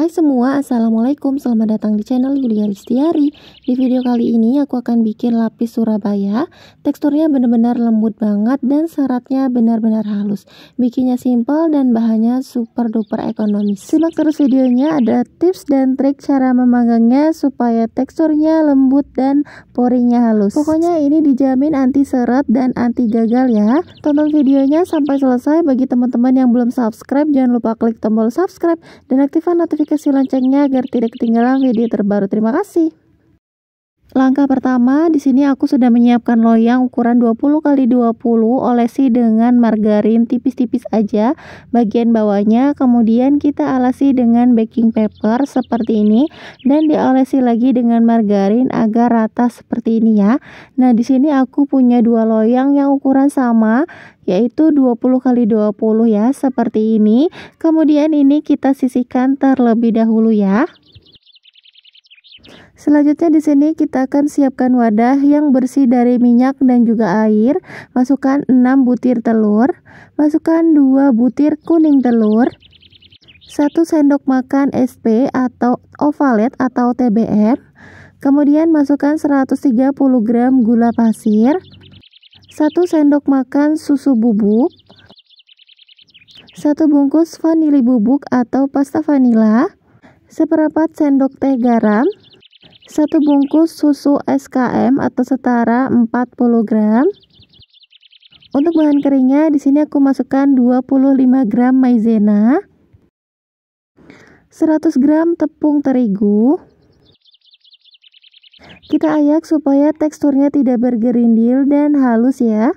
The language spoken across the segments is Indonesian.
Hai semua, Assalamualaikum, selamat datang di channel Yulia Listiari Di video kali ini aku akan bikin lapis Surabaya Teksturnya benar-benar lembut banget dan seratnya benar-benar halus Bikinnya simple dan bahannya super duper ekonomis Simak terus videonya, ada tips dan trik cara memanggangnya supaya teksturnya lembut dan porinya halus Pokoknya ini dijamin anti serat dan anti gagal ya Tonton videonya sampai selesai bagi teman-teman yang belum subscribe Jangan lupa klik tombol subscribe dan aktifkan notifikasi notifikasi loncengnya agar tidak ketinggalan video terbaru. Terima kasih. Langkah pertama, di sini aku sudah menyiapkan loyang ukuran 20 kali 20 olesi dengan margarin tipis-tipis aja bagian bawahnya. Kemudian kita alasi dengan baking paper seperti ini dan diolesi lagi dengan margarin agar rata seperti ini ya. Nah, di sini aku punya dua loyang yang ukuran sama yaitu 20 kali 20 ya seperti ini. Kemudian ini kita sisihkan terlebih dahulu ya. Selanjutnya di sini kita akan siapkan wadah yang bersih dari minyak dan juga air. Masukkan 6 butir telur, masukkan 2 butir kuning telur, 1 sendok makan SP atau ovalet atau TBM. Kemudian masukkan 130 gram gula pasir, 1 sendok makan susu bubuk, 1 bungkus vanili bubuk atau pasta vanila, seperempat sendok teh garam, 1 bungkus susu SKM atau setara 40 gram. Untuk bahan keringnya di sini aku masukkan 25 gram maizena, 100 gram tepung terigu. Kita ayak supaya teksturnya tidak bergerindil dan halus ya.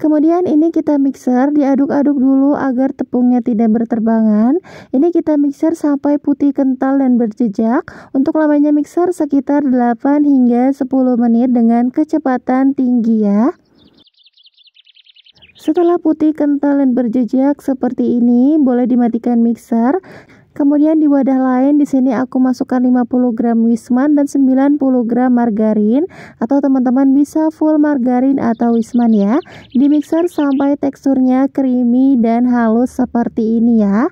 Kemudian ini kita mixer, diaduk-aduk dulu agar tepungnya tidak berterbangan. Ini kita mixer sampai putih kental dan berjejak. Untuk lamanya mixer sekitar 8 hingga 10 menit dengan kecepatan tinggi ya. Setelah putih kental dan berjejak seperti ini, boleh dimatikan mixer. Kemudian di wadah lain di sini aku masukkan 50 gram wisman dan 90 gram margarin atau teman-teman bisa full margarin atau wisman ya. Dimixer sampai teksturnya creamy dan halus seperti ini ya.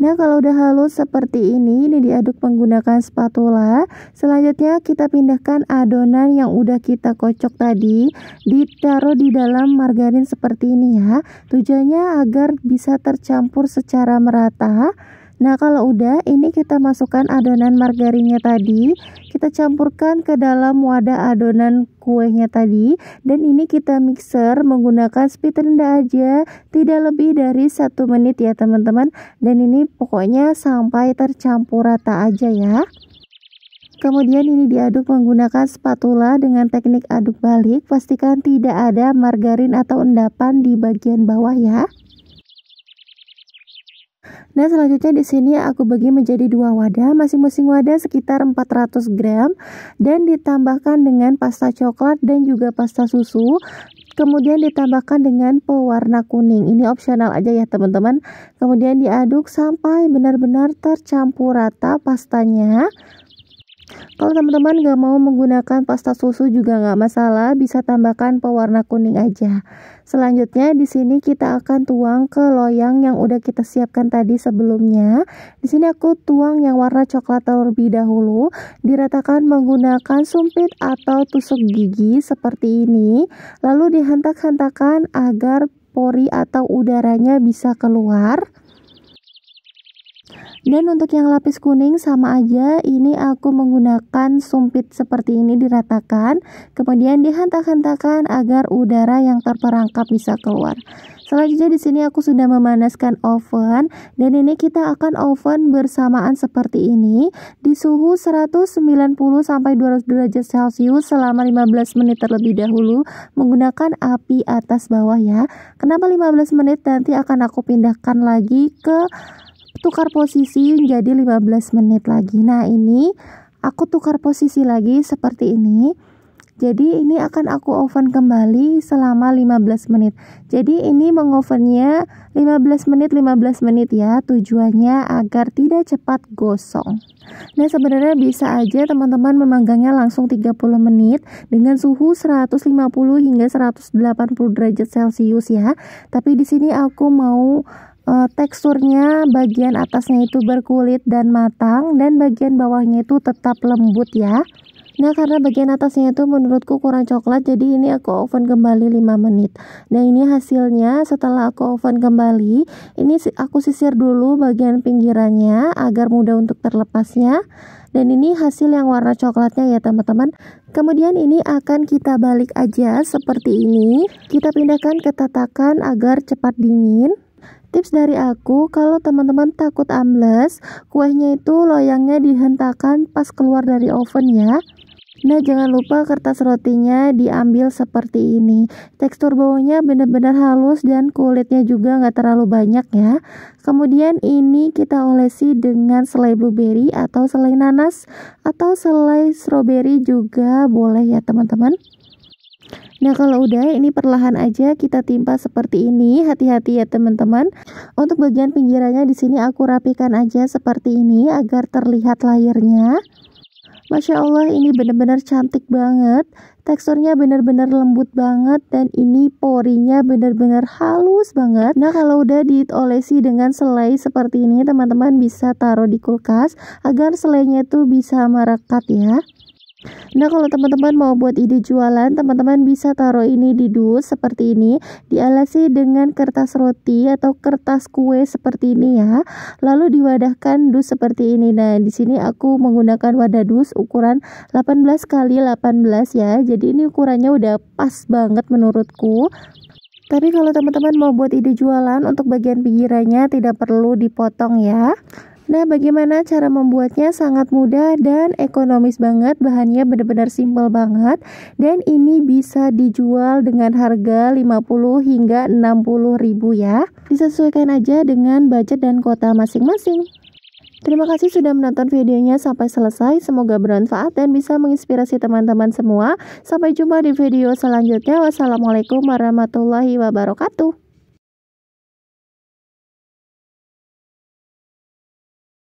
Nah, kalau udah halus seperti ini, ini diaduk menggunakan spatula. Selanjutnya kita pindahkan adonan yang udah kita kocok tadi, ditaruh di dalam margarin seperti ini ya. Tujuannya agar bisa tercampur secara merata. Nah, kalau udah ini kita masukkan adonan margarinnya tadi, kita campurkan ke dalam wadah adonan kuenya tadi dan ini kita mixer menggunakan speed rendah aja, tidak lebih dari satu menit ya teman-teman. Dan ini pokoknya sampai tercampur rata aja ya. Kemudian ini diaduk menggunakan spatula dengan teknik aduk balik. Pastikan tidak ada margarin atau endapan di bagian bawah ya. Nah, selanjutnya di sini aku bagi menjadi dua wadah, masing-masing wadah sekitar 400 gram dan ditambahkan dengan pasta coklat dan juga pasta susu. Kemudian ditambahkan dengan pewarna kuning. Ini opsional aja ya, teman-teman. Kemudian diaduk sampai benar-benar tercampur rata pastanya. Kalau teman-teman nggak mau menggunakan pasta susu juga nggak masalah, bisa tambahkan pewarna kuning aja. Selanjutnya di sini kita akan tuang ke loyang yang udah kita siapkan tadi sebelumnya. Di sini aku tuang yang warna coklat terlebih dahulu, diratakan menggunakan sumpit atau tusuk gigi seperti ini, lalu dihentak-hentakan agar pori atau udaranya bisa keluar. Dan untuk yang lapis kuning sama aja, ini aku menggunakan sumpit seperti ini diratakan, kemudian dihentak hantakan agar udara yang terperangkap bisa keluar. Selanjutnya di sini aku sudah memanaskan oven dan ini kita akan oven bersamaan seperti ini di suhu 190 sampai 200 derajat Celcius selama 15 menit terlebih dahulu menggunakan api atas bawah ya. Kenapa 15 menit nanti akan aku pindahkan lagi ke tukar posisi menjadi 15 menit lagi. Nah, ini aku tukar posisi lagi seperti ini. Jadi ini akan aku oven kembali selama 15 menit. Jadi ini mengovennya 15 menit 15 menit ya. Tujuannya agar tidak cepat gosong. Nah, sebenarnya bisa aja teman-teman memanggangnya langsung 30 menit dengan suhu 150 hingga 180 derajat Celcius ya. Tapi di sini aku mau Eh, teksturnya bagian atasnya itu berkulit dan matang dan bagian bawahnya itu tetap lembut ya Nah karena bagian atasnya itu menurutku kurang coklat jadi ini aku oven kembali 5 menit Nah ini hasilnya setelah aku oven kembali ini aku sisir dulu bagian pinggirannya agar mudah untuk terlepasnya Dan ini hasil yang warna coklatnya ya teman-teman Kemudian ini akan kita balik aja seperti ini Kita pindahkan ke tatakan agar cepat dingin Tips dari aku, kalau teman-teman takut ambles, kuahnya itu loyangnya dihentakkan pas keluar dari oven ya. Nah, jangan lupa kertas rotinya diambil seperti ini. Tekstur bawahnya benar-benar halus dan kulitnya juga nggak terlalu banyak ya. Kemudian ini kita olesi dengan selai blueberry atau selai nanas atau selai strawberry juga boleh ya teman-teman. Nah kalau udah ini perlahan aja kita timpa seperti ini Hati-hati ya teman-teman Untuk bagian pinggirannya di sini aku rapikan aja seperti ini Agar terlihat layarnya Masya Allah ini benar-benar cantik banget Teksturnya benar-benar lembut banget Dan ini porinya benar-benar halus banget Nah kalau udah diolesi dengan selai seperti ini Teman-teman bisa taruh di kulkas Agar selainya itu bisa merekat ya Nah kalau teman-teman mau buat ide jualan teman-teman bisa taruh ini di dus seperti ini dialasi dengan kertas roti atau kertas kue seperti ini ya lalu diwadahkan dus seperti ini nah di sini aku menggunakan wadah dus ukuran 18 kali 18 ya jadi ini ukurannya udah pas banget menurutku tapi kalau teman-teman mau buat ide jualan untuk bagian pinggirannya tidak perlu dipotong ya Nah, bagaimana cara membuatnya? Sangat mudah dan ekonomis banget. Bahannya benar-benar simpel banget dan ini bisa dijual dengan harga 50 hingga 60 ribu ya. Disesuaikan aja dengan budget dan kota masing-masing. Terima kasih sudah menonton videonya sampai selesai. Semoga bermanfaat dan bisa menginspirasi teman-teman semua. Sampai jumpa di video selanjutnya. Wassalamualaikum warahmatullahi wabarakatuh.